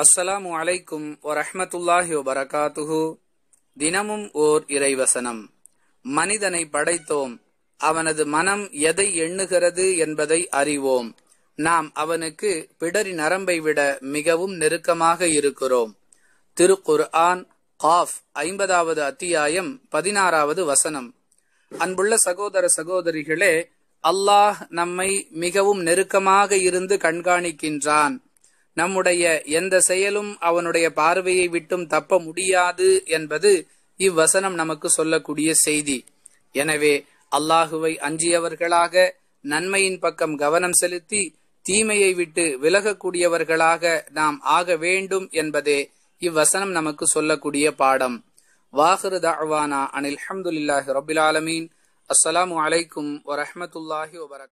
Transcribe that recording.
அஸ்ஸலாமு அலைக்கும் வரஹமத்துல்லாஹி வரகாத்துஹு தினமும் ஓர் இறைவசனம் மனிதனை படைத்தோம் அவனது மனம் எதை எண்ணுகிறது என்பதை அறிவோம் நாம் அவனுக்கு பிடரி நரம்பை விட மிகவும் நெருக்கமாக இருக்கிறோம் திருக்குர் ஆன் ஆஃப் ஐம்பதாவது அத்தியாயம் பதினாறாவது வசனம் அன்புள்ள சகோதர சகோதரிகளே அல்லாஹ் நம்மை மிகவும் நெருக்கமாக இருந்து கண்காணிக்கின்றான் நம்முடைய எந்த செயலும் அவனுடைய பார்வையை விட்டும் தப்ப முடியாது என்பது இவ்வசனம் நமக்கு சொல்லக்கூடிய செய்தி எனவே அல்லாஹுவை அஞ்சியவர்களாக நன்மையின் பக்கம் கவனம் செலுத்தி தீமையை விட்டு விலகக்கூடியவர்களாக நாம் ஆக வேண்டும் என்பதே இவ்வசனம் நமக்கு சொல்லக்கூடிய பாடம் வாஹரு தாழ்வானா அனில் அஹமதுல்லாஹி ரபில் ஆலமீன் அஸ்லாம் வலைக்கும் வரமத்துல்லாஹி வரக்